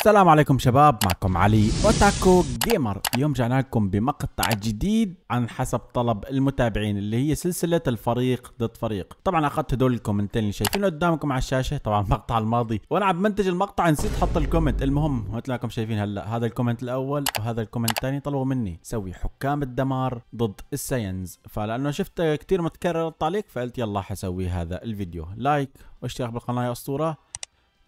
السلام عليكم شباب معكم علي اوتاكو جيمر اليوم جانا لكم بمقطع جديد عن حسب طلب المتابعين اللي هي سلسلة الفريق ضد فريق طبعا اخذت هدول الكومنتين اللي شايفينه قدامكم على الشاشة طبعا المقطع الماضي وانا عم بمنتج المقطع نسيت احط الكومنت المهم مثل ما شايفين هلا هذا الكومنت الاول وهذا الكومنت الثاني طلبوا مني سوي حكام الدمار ضد الساينز فلانه شفت كثير متكرر التعليق فقلت يلا حسوي هذا الفيديو لايك واشتراك بالقناة يا اسطورة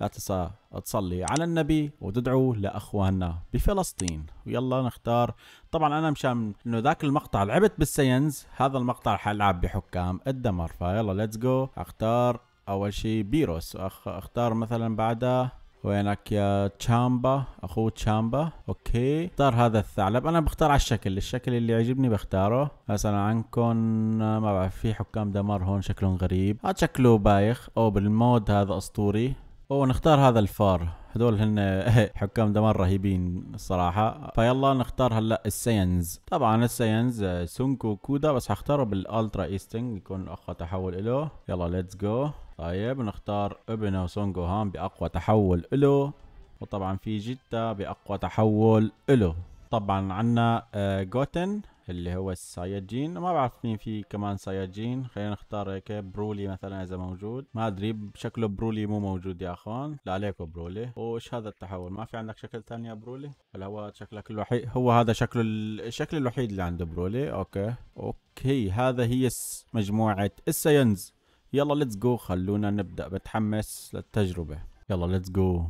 لا تنسى تصلي على النبي وتدعو لاخواننا بفلسطين ويلا نختار طبعا انا مشان انه ذاك المقطع لعبت بالسينز هذا المقطع حلعب بحكام الدمر فيلا ليتس جو اختار اول شيء بيروس اختار مثلا بعدها وينك يا تشامبا اخوه تشامبا اوكي اختار هذا الثعلب انا بختار على الشكل الشكل اللي يعجبني بختاره مثلا عنكم ما بعرف في حكام دمار هون شكلهم غريب هذا شكله بايخ او بالمود هذا اسطوري هو نختار هذا الفار هذول هن حكام دمار رهيبين الصراحة فيلا نختار هلا السينز طبعا السينز آه، سونكو كودا بس حختاره بالالترا ايستنج يكون اقوى تحول اله يلا ليتس جو طيب نختار ابنه سونكو هان باقوى تحول اله وطبعا في جيتا باقوى تحول اله طبعا عنا آه، جوتن اللي هو السايجين ما بعرف مين في كمان سايجين خلينا نختار هيك برولي مثلا اذا موجود ما ادري شكله برولي مو موجود يا اخوان لا عليك برولي وايش هذا التحول ما في عندك شكل ثاني يا برولي هل هو شكلك الوحيد هو هذا شكله الشكل الوحيد اللي عنده برولي اوكي اوكي هذا هي مجموعه الساينز يلا ليتس جو خلونا نبدا بتحمس للتجربه يلا ليتس جو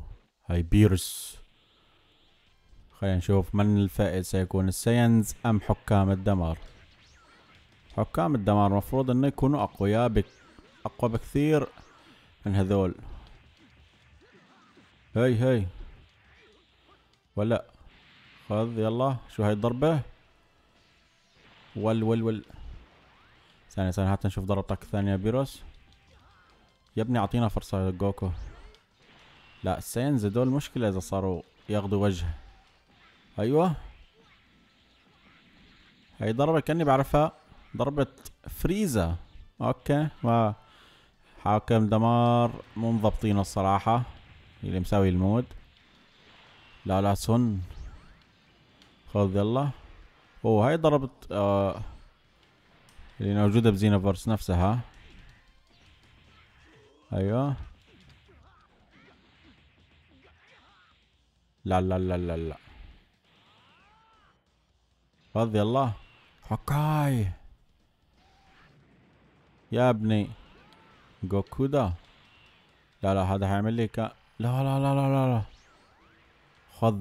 هاي بيرس خلينا نشوف من الفائز سيكون السينز أم حكام الدمار حكام الدمار المفروض انه يكونوا اقوياء بك اقوى بكثير من هذول هاي هاي ولا خذ يلا شو هاي الضربة ول ول ول ثانية ثانية حتى نشوف ضربتك الثانية بيروس يا ابني اعطينا فرصة جوكو لا السينز هذول مشكلة اذا صاروا ياخذوا وجه ايوه هاي ضربة كاني بعرفها ضربة فريزا اوكي ما حاكم دمار مو الصراحة اللي مساوي المود لا لا سن خذ يلا اوه هاي ضربة آه اللي موجودة بزينوفرس نفسها ايوه لا لا لا لا لا رضي الله حكاي يا ابني جوكو ده لا لا هذا هيعمل لي ك... لا لا لا لا لا لا خذ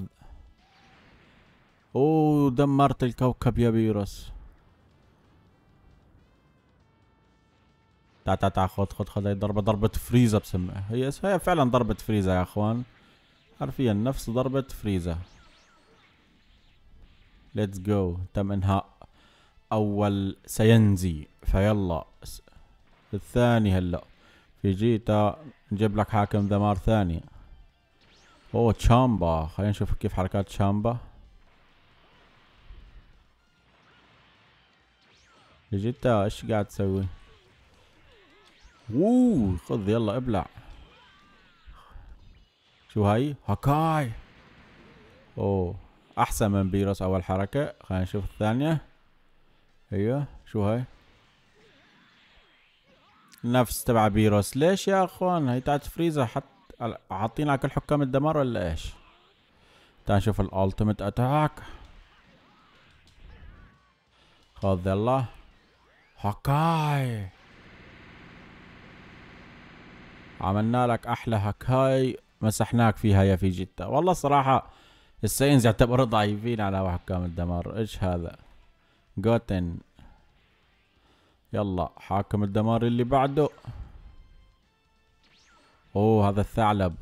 اوه دمرت الكوكب يا بيروس تعال تعال تعال خذ خذ خذ هاي ضربة ضربة فريزة بسمها هي هي فعلا ضربة فريزة يا اخوان حرفيا نفس ضربة فريزة ليتس جو تم انهاء اول سينزي فيلا الثاني هلا في جيتا نجيب لك حاكم دمار ثاني اوه تشامبا خلينا نشوف كيف حركات تشامبا جيتا ايش قاعد تسوي ووو خذ يلا ابلع شو هاي هاكاي اوه احسن من بيروس اول حركة خلينا نشوف الثانية ايوه شو هاي نفس تبع بيروس ليش يا اخوان هي تاعت فريزا حط حاطين على كل حكام الدمار ولا ايش تعال نشوف الالتيميت اتاك خذ الله هاكاي عملنا لك احلى هاكاي مسحناك فيها يا فيجيتا والله صراحة الساينز يعتبروا ضعيفين على حكام الدمار ايش هذا جوتن يلا حاكم الدمار اللي بعده اوه هذا الثعلب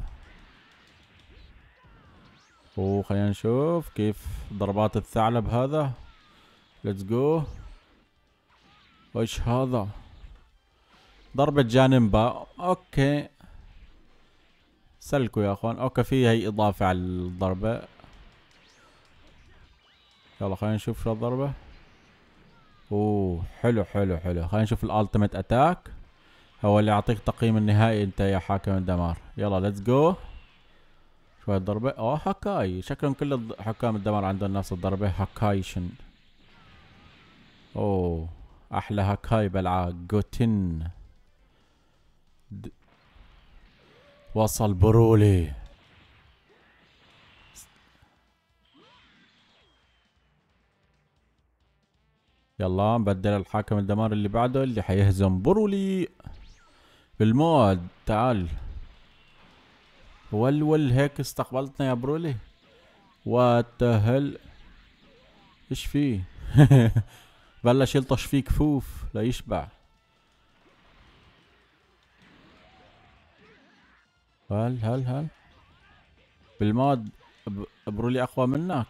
اوه خلينا نشوف كيف ضربات الثعلب هذا ليتس جو ايش هذا ضربة جانبا اوكي سلكوا يا اخوان اوكي في هي اضافة على الضربة يلا خلينا نشوف شو الضربة اوه حلو حلو حلو خلينا نشوف الالتيميت اتاك هو اللي يعطيك تقييم النهائي انت يا حاكم الدمار يلا ليتس جو شوية ضربة اوه هاكاي شكلهم كل حكام الدمار عندهم نفس الضربة هاكايشن اوه احلى هاكاي بلعة جوتن وصل برولي يلا نبدل الحاكم الدمار اللي بعده اللي حيهزم برولي بالمود تعال ولول هيك استقبلتنا يا برولي واتهل ايش فيه بلش يلطش فيه كفوف ليشبع هل هل هل بالمود برولي اقوى منك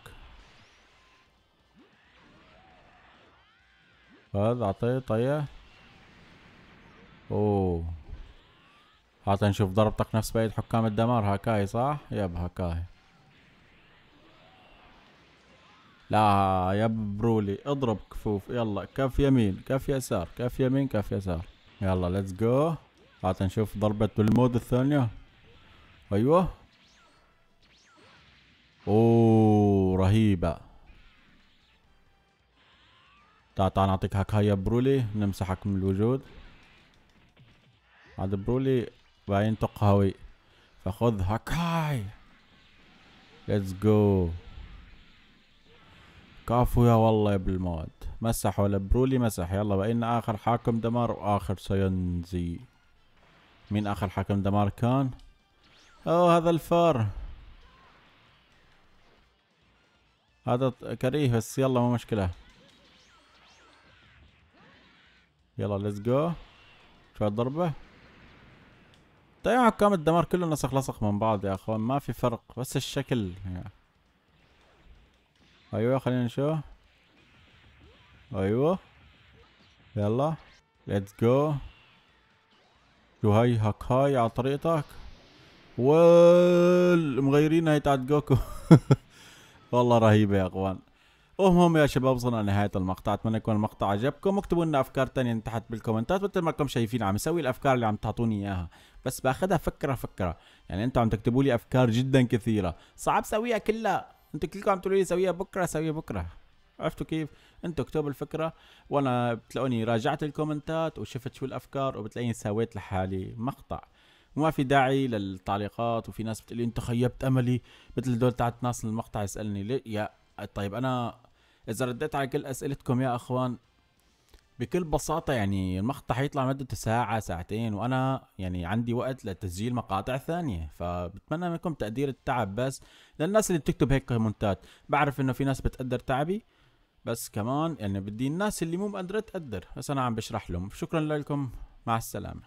خذ اعطيه طيه اوه هات نشوف ضربتك نفس بيد حكام الدمار هكاي صح يب هكاي لا يب برولي اضرب كفوف يلا كف يمين كف يسار كف يمين كف يسار يلا ليتس جو هات نشوف ضربة بالمود الثانية ايوه اوه رهيبة تعال تعال نعطيك هكايا برولي نمسحك من الوجود هذا برولي باين قهوي فخذ هاي ليتس جو كافو يا والله يا مسح ولا برولي مسح يلا بقينا اخر حاكم دمار واخر سينزي مين اخر حاكم دمار كان او هذا الفار هذا كريه بس يلا مو مشكله يلا ليتس جو شوية ضربة طيب حكام الدمار كله نسخ لصق من بعض يا اخوان ما في فرق بس الشكل يعني. ايوه خلينا نشوف ايوه يلا ليتس جو شو هاي هاك هاي على طريقتك والمغيرين هاي تاعت جوكو والله رهيبة يا اخوان وهم يا شباب وصلنا لنهايه المقطع اتمنى يكون المقطع عجبكم اكتبوا لنا افكار تانية تحت بالكومنتات مثل ما كم شايفين عم يسوي الافكار اللي عم تعطوني اياها بس باخذها فكره فكره يعني انتم عم تكتبوا لي افكار جدا كثيره صعب سويها كلها انتم كلكم عم تقولوا لي سويها بكره سويها بكره عرفتوا كيف؟ انتوا اكتبوا الفكره وانا بتلاقوني راجعت الكومنتات وشفت شو الافكار وبتلاقيني سويت لحالي مقطع وما في داعي للتعليقات وفي ناس بتقول لي انت خيبت املي مثل دول تاعت ناس المقطع يسالني ليه يا طيب انا اذا رديت على كل اسئلتكم يا اخوان بكل بساطة يعني المقطع حيطلع مدته ساعة ساعتين وأنا يعني عندي وقت لتسجيل مقاطع ثانية فبتمنى منكم تقدير التعب بس للناس اللي بتكتب هيك كومنتات بعرف إنه في ناس بتقدر تعبي بس كمان يعني بدي الناس اللي مو مقدرة تقدر بس أنا عم بشرح لهم شكرا لكم مع السلامة